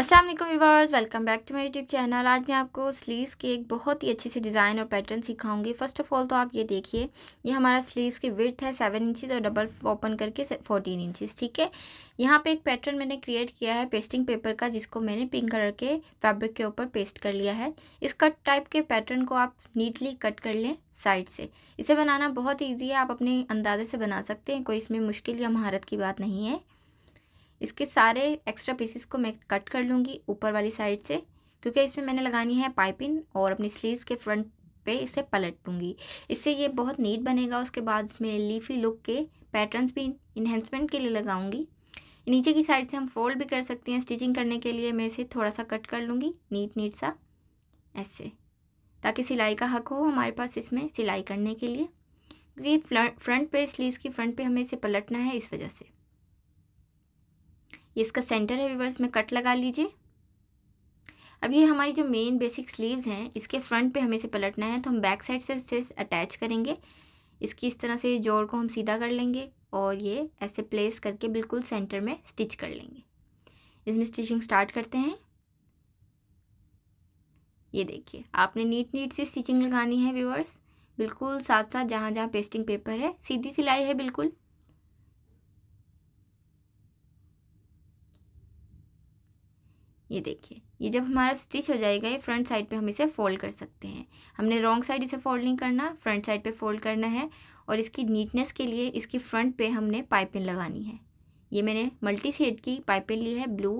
अस्सलाम वालेकुम welcome back to my YouTube channel आज मैं आपको स्लीव्स के एक बहुत ही अच्छे से डिज़ाइन और पैटर्न सिखाऊंगी फर्स्ट ऑफ ऑल तो आप ये देखिए ये हमारा स्लीव्स की विर्थ है सेवन इंचज़ और डबल ओपन करके फोर्टीन इंचज़ ठीक है यहाँ पे एक पैटर्न मैंने क्रिएट किया है पेस्टिंग पेपर का जिसको मैंने पिंक कलर के फैब्रिक के ऊपर पेस्ट कर लिया है इस कट टाइप के पैटर्न को आप नीटली कट कर लें साइड से इसे बनाना बहुत ईजी है आप अपने अंदाजे से बना सकते हैं कोई इसमें मुश्किल या महारत की बात नहीं है इसके सारे एक्स्ट्रा पीसेस को मैं कट कर लूँगी ऊपर वाली साइड से क्योंकि इसमें मैंने लगानी है पाइपिंग और अपनी स्लीव्स के फ्रंट पे इसे पलट लूँगी इससे ये बहुत नीट बनेगा उसके बाद इसमें लीफी लुक के पैटर्न्स भी इन्हेंसमेंट के लिए लगाऊंगी नीचे की साइड से हम फोल्ड भी कर सकते हैं स्टिचिंग करने के लिए मैं इसे थोड़ा सा कट कर लूँगी नीट नीट सा ऐसे ताकि सिलाई का हक हो हमारे पास इसमें सिलाई करने के लिए क्योंकि फ्रंट पे स्लीव्स की फ्रंट पे हमें इसे पलटना है इस वजह से ये इसका सेंटर है व्यूवर्स में कट लगा लीजिए अब ये हमारी जो मेन बेसिक स्लीव्स हैं इसके फ्रंट पे हमें इसे पलटना है तो हम बैक साइड से इसे अटैच करेंगे इसकी इस तरह से जोड़ को हम सीधा कर लेंगे और ये ऐसे प्लेस करके बिल्कुल सेंटर में स्टिच कर लेंगे इसमें स्टिचिंग स्टार्ट करते हैं ये देखिए आपने नीट नीट सी स्टिचिंग लगानी है व्यूअर्स बिल्कुल साथ साथ जहाँ जहाँ पेस्टिंग पेपर है सीधी सिलाई है बिल्कुल ये देखिए ये जब हमारा स्टिच हो जाएगा ये फ्रंट साइड पे हम इसे फोल्ड कर सकते हैं हमने रॉन्ग साइड इसे फोल्ड नहीं करना फ्रंट साइड पे फोल्ड करना है और इसकी नीटनेस के लिए इसकी फ्रंट पे हमने पाइपिंग लगानी है ये मैंने मल्टी सेट की पाइपिंग ली है ब्लू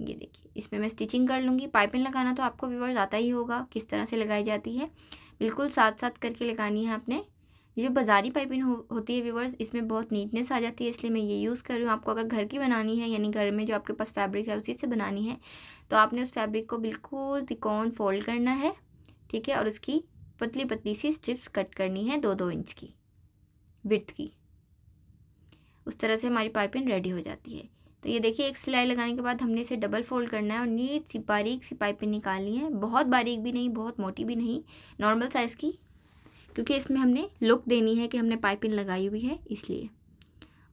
ये देखिए इसमें मैं स्टिचिंग कर लूँगी पाइपिंग लगाना तो आपको व्यूवर्स आता ही होगा किस तरह से लगाई जाती है बिल्कुल साथ साथ करके लगानी है आपने ये जो बाज़ारी पाइपिंग हो, होती है व्यूवर्स इसमें बहुत नीटनेस आ जाती है इसलिए मैं ये यूज़ कर रही हूँ आपको अगर घर की बनानी है यानी घर में जो आपके पास फैब्रिक है उसी से बनानी है तो आपने उस फैब्रिक को बिल्कुल तिकोन फोल्ड करना है ठीक है और उसकी पतली पतली सी स्ट्रिप्स कट करनी है दो दो इंच की विथ की उस तरह से हमारी पाइपिंग रेडी हो जाती है तो ये देखिए एक सिलाई लगाने के बाद हमने इसे डबल फोल्ड करना है और नीट सी बारीक सी पाइपिंग निकालनी है बहुत बारीक भी नहीं बहुत मोटी भी नहीं नॉर्मल साइज़ की क्योंकि इसमें हमने लुक देनी है कि हमने पाइपिंग लगाई हुई है इसलिए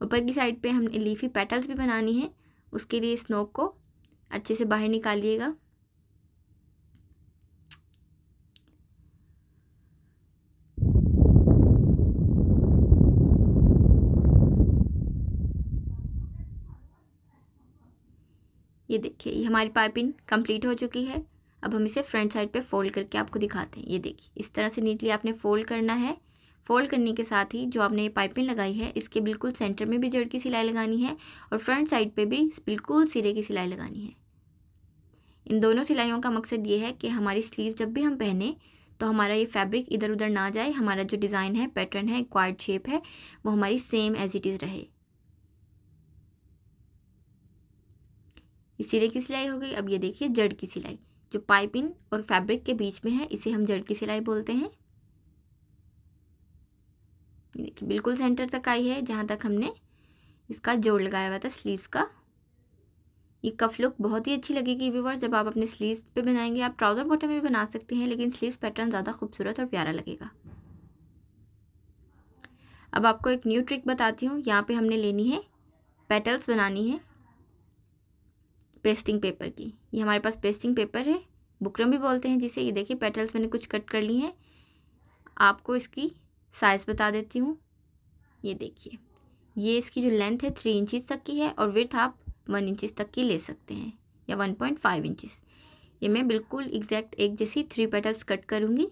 ऊपर की साइड पे हमने लीफी पेटल्स भी बनानी है उसके लिए इस नोक को अच्छे से बाहर निकालिएगा ये देखिए ये हमारी पाइपिंग कंप्लीट हो चुकी है अब हम इसे फ्रंट साइड पे फोल्ड करके आपको दिखाते हैं ये देखिए इस तरह से नीटली आपने फोल्ड करना है फोल्ड करने के साथ ही जो आपने ये पाइपिंग लगाई है इसके बिल्कुल सेंटर में भी जड़ की सिलाई लगानी है और फ्रंट साइड पे भी बिल्कुल सिरे की सिलाई लगानी है इन दोनों सिलाइयों का मकसद ये है कि हमारी स्लीव जब भी हम पहने तो हमारा ये फैब्रिक इधर उधर ना जाए हमारा जो डिज़ाइन है पैटर्न है क्वाड शेप है वो हमारी सेम एज इट इज़ रहे सिरे की सिलाई हो गई अब ये देखिए जड़ की सिलाई जो पाइपिंग और फैब्रिक के बीच में है इसे हम जड़ की सिलाई बोलते हैं देखिए बिल्कुल सेंटर तक आई है जहाँ तक हमने इसका जोड़ लगाया हुआ था स्लीव्स का ये कफ लुक बहुत ही अच्छी लगेगी व्यूवर जब आप अपने स्लीव्स पे बनाएंगे आप ट्राउज़र बॉटम में भी बना सकते हैं लेकिन स्लीव्स पैटर्न ज़्यादा खूबसूरत और प्यारा लगेगा अब आपको एक न्यू ट्रिक बताती हूँ यहाँ पे हमने लेनी है पेटल्स बनानी है पेस्टिंग पेपर की ये हमारे पास पेस्टिंग पेपर है बुकरम भी बोलते हैं जिसे ये देखिए पेटल्स मैंने कुछ कट कर ली हैं आपको इसकी साइज़ बता देती हूँ ये देखिए ये इसकी जो लेंथ है थ्री इंचज़ तक की है और विथ आप वन इंचज़ तक की ले सकते हैं या वन पॉइंट फाइव इंचज़ ये मैं बिल्कुल एग्जैक्ट एक जैसी थ्री पेटल्स कट करूँगी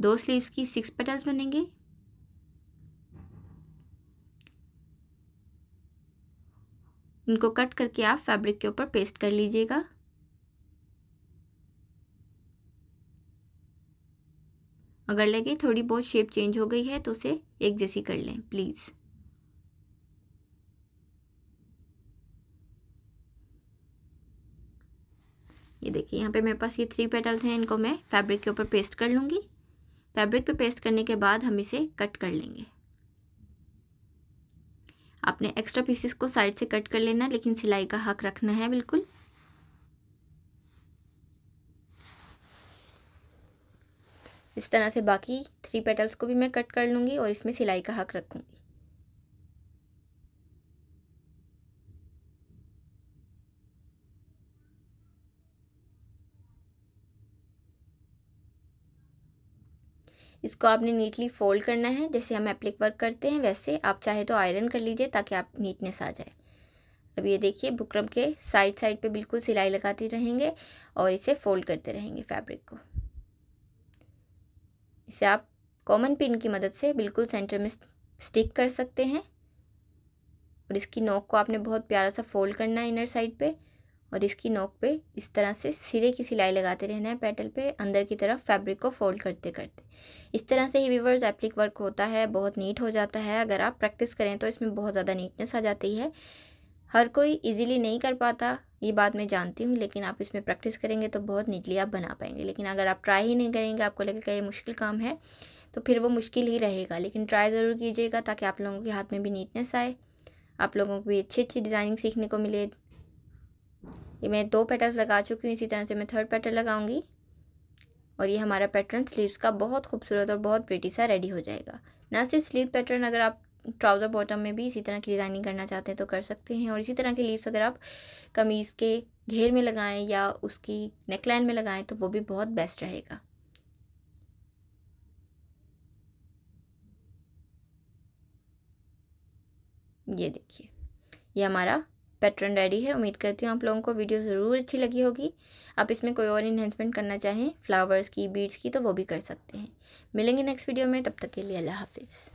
दो स्लीव्स की सिक्स पेटल्स बनेंगे इनको कट करके आप फैब्रिक के ऊपर पेस्ट कर लीजिएगा अगर लगे थोड़ी बहुत शेप चेंज हो गई है तो उसे एक जैसी कर लें प्लीज़ ये देखिए यहाँ पे मेरे पास ये थ्री पेटल्स हैं इनको मैं फैब्रिक के ऊपर पेस्ट कर लूँगी फैब्रिक पे पेस्ट करने के बाद हम इसे कट कर लेंगे आपने एक्स्ट्रा पीसेस को साइड से कट कर लेना लेकिन सिलाई का हक रखना है बिल्कुल इस तरह से बाकी थ्री पेटल्स को भी मैं कट कर लूँगी और इसमें सिलाई का हक रखूँगी इसको आपने नीटली फोल्ड करना है जैसे हम एप्लिक वर्क करते हैं वैसे आप चाहे तो आयरन कर लीजिए ताकि आप नीटनेस आ जाए अब ये देखिए बुकरम के साइड साइड पे बिल्कुल सिलाई लगाते रहेंगे और इसे फोल्ड करते रहेंगे फैब्रिक को इसे आप कॉमन पिन की मदद से बिल्कुल सेंटर में स्टिक कर सकते हैं और इसकी नोक को आपने बहुत प्यारा सा फोल्ड करना है इनर साइड पर और इसकी नोक पे इस तरह से सिरे की सिलाई लगाते रहना है पेटल पे अंदर की तरफ फैब्रिक को फोल्ड करते करते इस तरह से ही वीवर्स एप्लिक वर्क होता है बहुत नीट हो जाता है अगर आप प्रैक्टिस करें तो इसमें बहुत ज़्यादा नीटनेस आ जाती है हर कोई इजीली नहीं कर पाता ये बात मैं जानती हूँ लेकिन आप इसमें प्रैक्टिस करेंगे तो बहुत नीटली आप बना पाएंगे लेकिन अगर आप ट्राई ही नहीं करेंगे आपको लगेगा ये मुश्किल काम है तो फिर वो मुश्किल ही रहेगा लेकिन ट्राई ज़रूर कीजिएगा ताकि आप लोगों के हाथ में भी नीटनेस आए आप लोगों को भी अच्छी अच्छी डिज़ाइनिंग सीखने को मिले ये मैं दो पैटर्न लगा चुकी हूँ इसी तरह से मैं थर्ड पैटर्न लगाऊंगी और ये हमारा पैटर्न स्लीव्स का बहुत खूबसूरत और बहुत प्रिटी सा रेडी हो जाएगा ना सिर्फ स्लीव पैटर्न अगर आप ट्राउज़र बॉटम में भी इसी तरह की डिज़ाइनिंग करना चाहते हैं तो कर सकते हैं और इसी तरह के लीव्स अगर आप कमीज़ के घेर में लगाएं या उसकी नेकलाइन में लगाएं तो वो भी बहुत बेस्ट रहेगा ये देखिए ये हमारा पैटर्न रेडी है उम्मीद करती हूँ आप लोगों को वीडियो ज़रूर अच्छी लगी होगी आप इसमें कोई और इन्हेंसमेंट करना चाहें फ्लावर्स की बीड्स की तो वो भी कर सकते हैं मिलेंगे नेक्स्ट वीडियो में तब तक के लिए अल्लाह हाफिज़